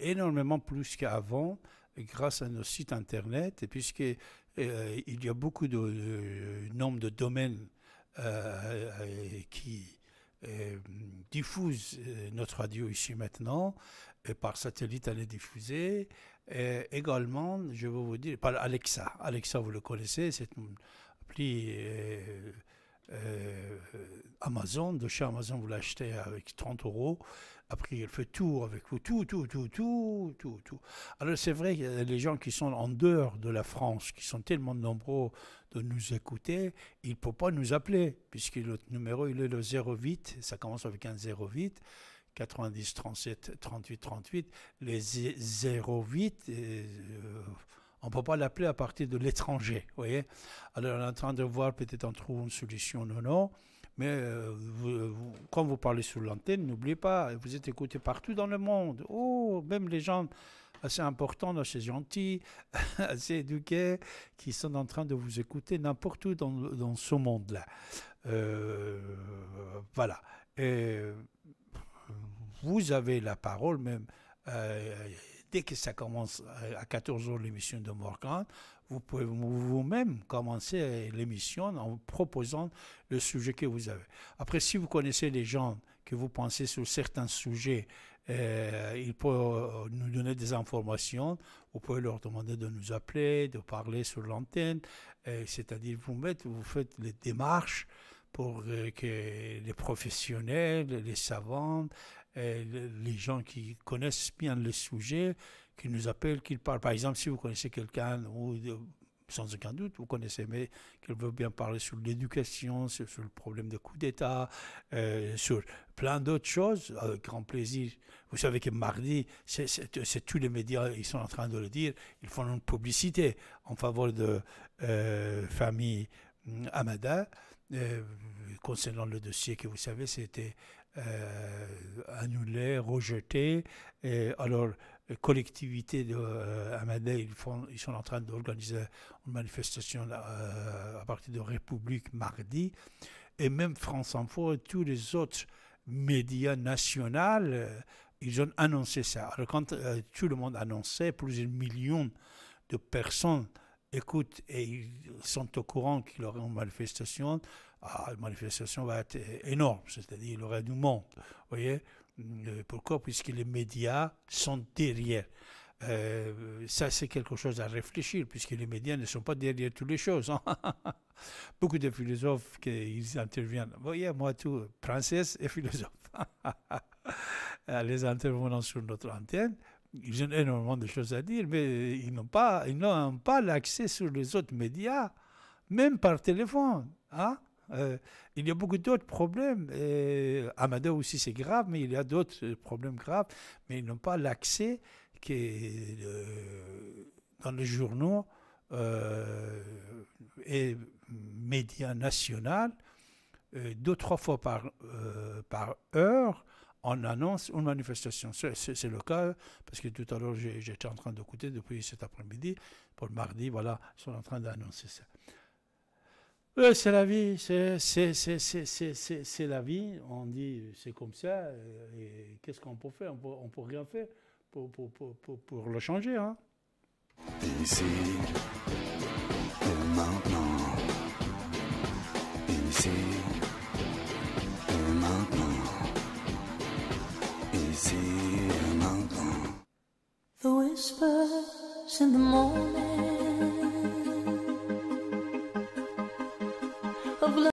énormément plus qu'avant grâce à nos sites internet et puisque euh, il y a beaucoup de, nombre de domaines euh, euh, qui euh, diffusent notre radio ici maintenant et par satellite elle est diffusée également je vais vous dire par Alexa Alexa vous le connaissez c'est une Amazon, de chez Amazon, vous l'achetez avec 30 euros. Après, il fait tout avec vous, tout, tout, tout, tout, tout, tout. Alors, c'est vrai les gens qui sont en dehors de la France, qui sont tellement nombreux de nous écouter, ils ne peuvent pas nous appeler, puisque le numéro, il est le 08, ça commence avec un 08. 90 37 38 38, les 08, euh, on ne peut pas l'appeler à partir de l'étranger, voyez. Alors on est en train de voir, peut-être on trouve une solution non, non. Mais euh, euh, quand vous parlez sur l'antenne, n'oubliez pas, vous êtes écouté partout dans le monde. Oh, même les gens assez importants, assez gentils, assez éduqués, qui sont en train de vous écouter n'importe où dans, ce monde-là. Euh, voilà. Et vous avez la parole même dès que ça commence à 14h l'émission de Morgan, vous pouvez vous-même commencer l'émission en proposant le sujet que vous avez. Après, si vous connaissez des gens que vous pensez sur certains sujets, euh, ils peuvent euh, nous donner des informations. Vous pouvez leur demander de nous appeler, de parler sur l'antenne. Euh, c'est-à-dire, vous, vous faites les démarches pour que les professionnels, les savants, euh, les gens qui connaissent bien le sujet, qui nous appellent, qui parlent. Par exemple, si vous connaissez quelqu'un, ou euh, sans aucun doute, vous connaissez, mais qu'il veut bien parler sur l'éducation, sur, le problème de coup d'État, euh, sur plein d'autres choses, avec grand plaisir. Vous savez que mardi, c'est tous les médias, ils sont en train de le dire, ils font une publicité en faveur de famille Amada, concernant le dossier que vous savez, c'était annulés, rejetés. Et alors, collectivités de euh, ils, sont en train d'organiser une manifestation euh, à partir de République mardi. Et même France Info et tous les autres médias nationaux, euh, ils ont annoncé ça. Alors quand euh, tout le monde annonçait, plusieurs millions de personnes écoutent et ils sont au courant qu'il y aura une manifestation, ah, la manifestation va être énorme, c'est-à-dire il y aura du monde. Vous voyez euh, pourquoi Puisque les médias sont derrière. Euh, ça, c'est quelque chose à réfléchir, puisque les médias ne sont pas derrière toutes les choses. Hein. Beaucoup de philosophes qui interviennent. voyez, moi, tout, princesse et philosophe. les intervenants sur notre antenne, ils ont énormément de choses à dire, mais ils n'ont pas, ils n'ont pas l'accès sur les autres médias, même par téléphone. Hein? Euh, il y a beaucoup d'autres problèmes. Et aussi, c'est grave, mais il y a d'autres euh, problèmes graves. Mais ils n'ont pas l'accès qui, euh, dans les journaux et médias nationaux, deux, trois fois par, par heure, on annonce une manifestation. C'est le cas, parce que tout à l'heure, j'étais en train d'écouter depuis cet après-midi, pour le mardi, voilà, ils sont en train d'annoncer ça euh, c'est la vie, c'est la vie. On dit c'est comme ça, euh, et qu'est-ce qu'on peut faire On ne peut rien faire pour, pour, pour, pour le changer. Hein. Ici, et maintenant. Ici, et maintenant. Ici, et maintenant. The whispers in the morning.